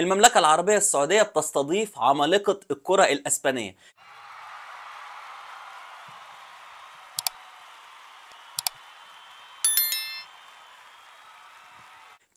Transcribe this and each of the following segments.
المملكة العربية السعودية بتستضيف عمالقة الكرة الأسبانية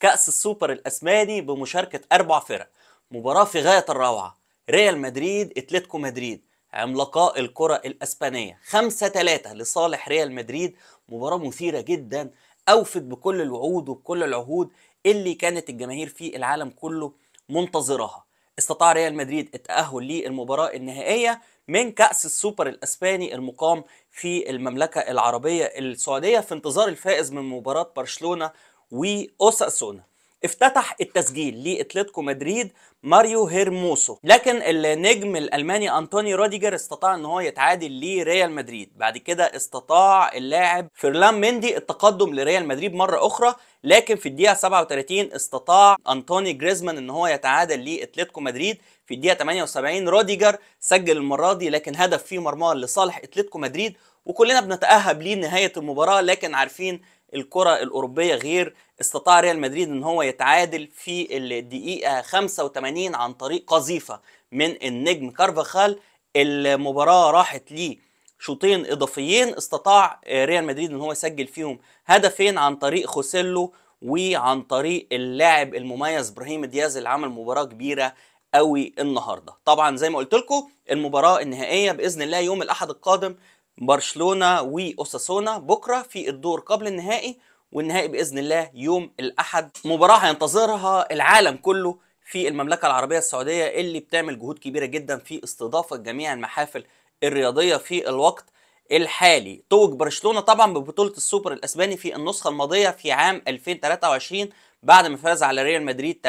كأس السوبر الأسباني بمشاركة أربع فرق مباراة في غاية الروعة ريال مدريد اتلتيكو مدريد عملاقاء الكرة الأسبانية 5-3 لصالح ريال مدريد مباراة مثيرة جدا أوفت بكل الوعود وبكل العهود اللي كانت الجماهير في العالم كله منتظرها استطاع ريال مدريد التأهل للمباراة النهائية من كأس السوبر الأسباني المقام في المملكة العربية السعودية في انتظار الفائز من مباراة برشلونة وأوساسونا افتتح التسجيل لاتلتيكو مدريد ماريو هيرموسو لكن النجم الالماني انطوني روديجر استطاع ان هو يتعادل لريال مدريد بعد كده استطاع اللاعب فيرلان مندي التقدم لريال مدريد مره اخرى لكن في الدقيقه 37 استطاع انطوني جريزمان ان هو يتعادل لاتلتيكو مدريد في الدقيقه 78 روديجر سجل المره دي لكن هدف في مرماه لصالح اتلتيكو مدريد وكلنا بنتاهب لنهايه المباراه لكن عارفين الكرة الأوروبية غير استطاع ريال مدريد ان هو يتعادل في الدقيقة 85 عن طريق قذيفة من النجم كارفاخال المباراة راحت ليه شوطين إضافيين استطاع ريال مدريد ان هو يسجل فيهم هدفين عن طريق خوسيلو وعن طريق اللاعب المميز ابراهيم دياز اللي عمل مباراة كبيرة قوي النهارده طبعا زي ما قلت لكم المباراه النهائيه باذن الله يوم الاحد القادم برشلونه واوساسونا بكره في الدور قبل النهائي والنهائي باذن الله يوم الاحد مباراه هينتظرها العالم كله في المملكه العربيه السعوديه اللي بتعمل جهود كبيره جدا في استضافه جميع المحافل الرياضيه في الوقت الحالي توج برشلونه طبعا ببطوله السوبر الاسباني في النسخه الماضيه في عام 2023 بعد ما فاز على ريال مدريد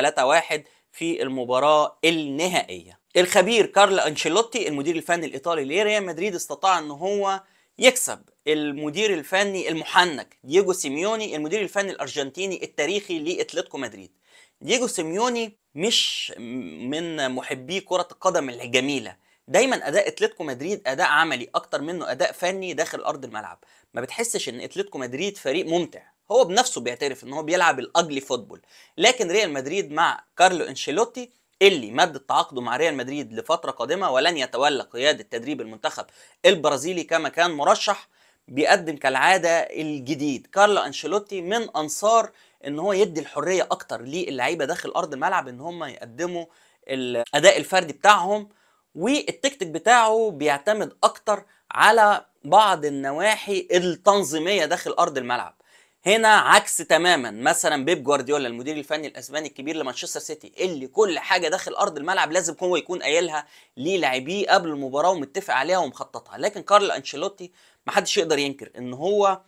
3-1 في المباراه النهائيه الخبير كارل انشيلوتي المدير الفني الايطالي لريال مدريد استطاع ان هو يكسب المدير الفني المحنك دييجو سيميوني المدير الفني الارجنتيني التاريخي لاتلتيكو مدريد دييجو سيميوني مش من محبي كرة القدم الجميلة دايما اداء اتلتيكو مدريد اداء عملي اكتر منه اداء فني داخل ارض الملعب ما بتحسش ان اتلتيكو مدريد فريق ممتع هو بنفسه بيعترف ان هو بيلعب الاجلي فوتبول لكن ريال مدريد مع كارلو انشيلوتي اللي مد تعاقده مع ريال مدريد لفتره قادمه ولن يتولى قياده تدريب المنتخب البرازيلي كما كان مرشح بيقدم كالعاده الجديد كارلو انشيلوتي من انصار ان هو يدي الحريه اكتر للعيبه داخل ارض الملعب ان هم يقدموا الاداء الفردي بتاعهم والتكتيك بتاعه بيعتمد اكتر على بعض النواحي التنظيميه داخل ارض الملعب هنا عكس تماما مثلا بيب جوارديولا المدير الفني الاسباني الكبير لمانشستر سيتي اللي كل حاجه داخل ارض الملعب لازم هو يكون قايلها للاعبيه قبل المباراه ومتفق عليها ومخططها لكن كارل انشيلوتي محدش يقدر ينكر ان هو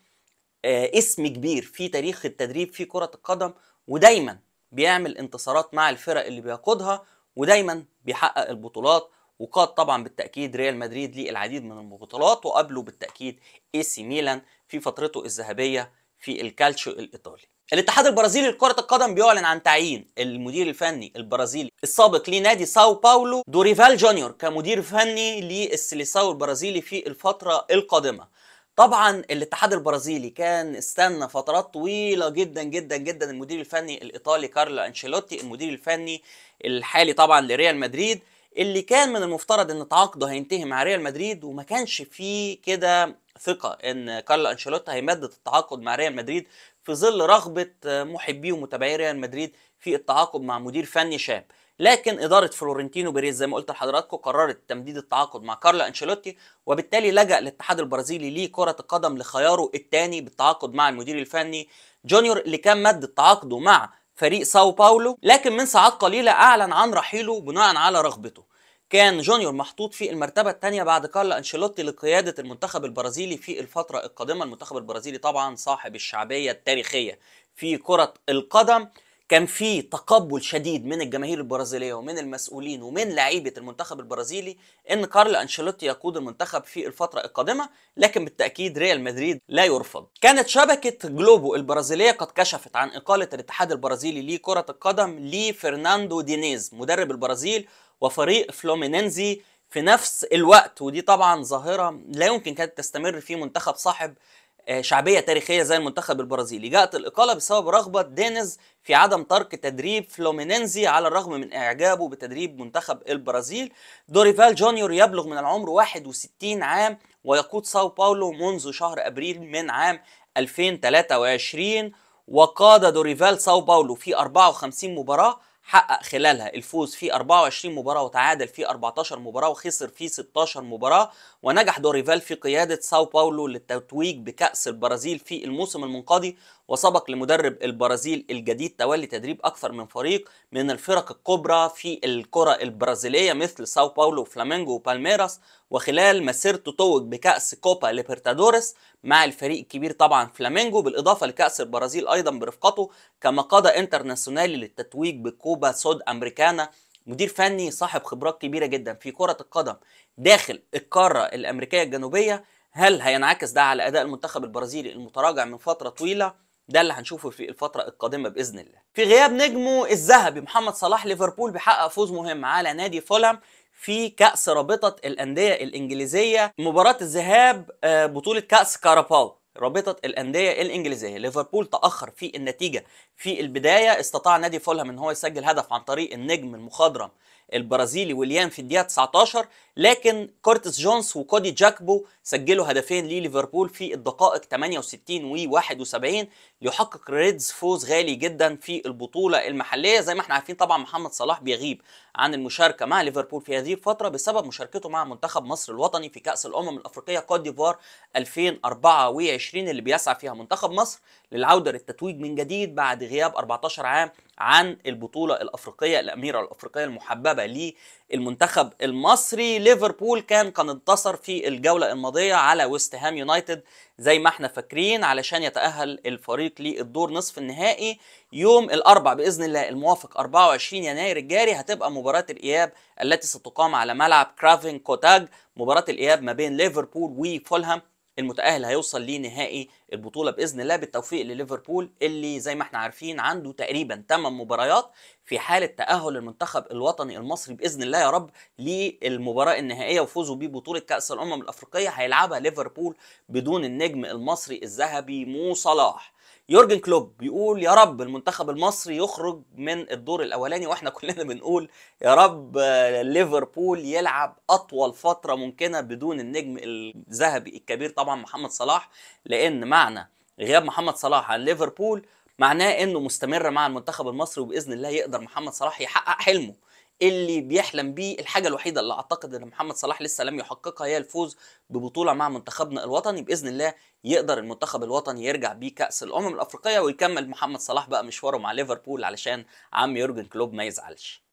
آه، اسم كبير في تاريخ التدريب في كره القدم ودايما بيعمل انتصارات مع الفرق اللي بيقودها ودايما بيحقق البطولات وقاد طبعا بالتاكيد ريال مدريد للعديد من البطولات وقابله بالتاكيد اي سي ميلان في فترته الذهبيه في الكالتشيو الايطالي الاتحاد البرازيلي لكرة القدم بيعلن عن تعيين المدير الفني البرازيلي السابق لنادي ساو باولو دوريفال جونيور كمدير فني للسيليساو البرازيلي في الفترة القادمة طبعا الاتحاد البرازيلي كان استنى فترات طويله جدا جدا جدا المدير الفني الايطالي كارلو انشيلوتي المدير الفني الحالي طبعا لريال مدريد اللي كان من المفترض ان تعاقده هينتهي مع ريال مدريد وما كانش فيه كده ثقه ان كارلو انشيلوتي هيمدد التعاقد مع ريال مدريد في ظل رغبه آه، محبي ومتابعي ريال مدريد في التعاقد مع مدير فني شاب لكن اداره فلورنتينو بيريز زي ما قلت لحضراتكم قررت تمديد التعاقد مع كارلو انشيلوتي وبالتالي لجا الاتحاد البرازيلي لكره القدم لخياره الثاني بالتعاقد مع المدير الفني جونيور اللي كان مد تعاقده مع فريق ساو باولو لكن من ساعات قليله اعلن عن رحيله بناء على رغبته كان جونيور محطوط في المرتبة الثانية بعد كارلا أنشيلوتي لقيادة المنتخب البرازيلي في الفترة القادمة المنتخب البرازيلي طبعا صاحب الشعبية التاريخية في كرة القدم كان في تقبل شديد من الجماهير البرازيليه ومن المسؤولين ومن لعيبه المنتخب البرازيلي ان كارل انشيلوتي يقود المنتخب في الفتره القادمه لكن بالتاكيد ريال مدريد لا يرفض كانت شبكه جلوبو البرازيليه قد كشفت عن اقاله الاتحاد البرازيلي لكره القدم لفرناندو دينيز مدرب البرازيل وفريق فلومينينزي في نفس الوقت ودي طبعا ظاهره لا يمكن كانت تستمر في منتخب صاحب آه، شعبيه تاريخيه زي المنتخب البرازيلي جاءت الاقاله بسبب رغبه دينيز في عدم ترك تدريب فلومينينزي على الرغم من اعجابه بتدريب منتخب البرازيل دوريفال جونيور يبلغ من العمر 61 عام ويقود ساو باولو منذ شهر ابريل من عام 2023 وقاد دوريفال ساو باولو في 54 مباراه حقق خلالها الفوز في 24 مباراه وتعادل في 14 مباراه وخسر في 16 مباراه ونجح دوريفال في قياده ساو باولو للتتويج بكاس البرازيل في الموسم المنقضي وسبق لمدرب البرازيل الجديد تولي تدريب اكثر من فريق من الفرق الكبرى في الكره البرازيليه مثل ساو باولو وفلامينجو وبالميراس وخلال مسيرته توج بكاس كوبا ليبرتادوريس مع الفريق الكبير طبعا فلامينجو بالاضافه لكاس البرازيل ايضا برفقته كمقاده انترناسيونالي للتتويج بكوبا سود امريكانا مدير فني صاحب خبرات كبيره جدا في كره القدم داخل القاره الامريكيه الجنوبيه هل هينعكس ده على اداء المنتخب البرازيلي المتراجع من فتره طويله ده اللي هنشوفه في الفترة القادمة بإذن الله. في غياب نجمه الذهبي محمد صلاح ليفربول بيحقق فوز مهم على نادي فولام في كأس رابطة الأندية الإنجليزية مباراة الذهاب آه، بطولة كأس كاراباو رابطة الأندية الإنجليزية ليفربول تأخر في النتيجة في البداية استطاع نادي فولهام أن هو يسجل هدف عن طريق النجم المخضرم البرازيلي وليان في الدقيقه 19 لكن كورتس جونز وكودي جاكبو سجلوا هدفين لليفربول في الدقائق 68 و 71 ليحقق ريدز فوز غالي جدا في البطوله المحليه زي ما احنا عارفين طبعا محمد صلاح بيغيب عن المشاركه مع ليفربول في هذه الفتره بسبب مشاركته مع منتخب مصر الوطني في كاس الامم الافريقيه كوت ديفوار 2024 اللي بيسعى فيها منتخب مصر للعوده للتتويج من جديد بعد غياب 14 عام عن البطوله الافريقيه الاميره الافريقيه المحببه سبق للمنتخب المصري ليفربول كان قد انتصر في الجولة الماضية على ويست هام يونايتد زي ما احنا فاكرين علشان يتأهل الفريق للدور نصف النهائي يوم الأربع بإذن الله الموافق 24 يناير الجاري هتبقى مباراة الإياب التي ستقام على ملعب كرافين كوتاج مباراة الإياب ما بين ليفربول وفولهام المتأهل هيوصل لنهائي البطوله باذن الله بالتوفيق لليفربول اللي زي ما احنا عارفين عنده تقريبا 8 مباريات في حاله تاهل المنتخب الوطني المصري باذن الله يا رب للمباراه النهائيه وفوزه ببطوله كاس الامم الافريقيه هيلعبها ليفربول بدون النجم المصري الذهبي مو صلاح يورجن كلوب بيقول يا رب المنتخب المصري يخرج من الدور الاولاني واحنا كلنا بنقول يا رب ليفربول يلعب اطول فتره ممكنه بدون النجم الذهبي الكبير طبعا محمد صلاح لان مع بمعنى غياب محمد صلاح عن ليفربول معناه انه مستمر مع المنتخب المصري وباذن الله يقدر محمد صلاح يحقق حلمه اللي بيحلم بيه الحاجة الوحيدة اللي أعتقد إن محمد صلاح لسه لم يحققها هي الفوز ببطولة مع منتخبنا الوطني بإذن الله يقدر المنتخب الوطني يرجع بيه كأس الأمم الأفريقية ويكمل محمد صلاح بقى مشواره مع ليفربول علشان عم يورجن كلوب ما يزعلش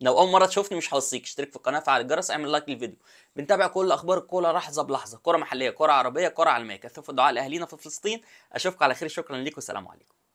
لو اول مره تشوفني مش هوصيك اشترك في القناه فعل الجرس اعمل لايك للفيديو بنتابع كل اخبار الكوره لحظه بلحظه كره محليه كره عربيه كره عالميه كثفوا الدعاء لاهالينا في فلسطين اشوفكم على خير شكرا ليكم والسلام عليكم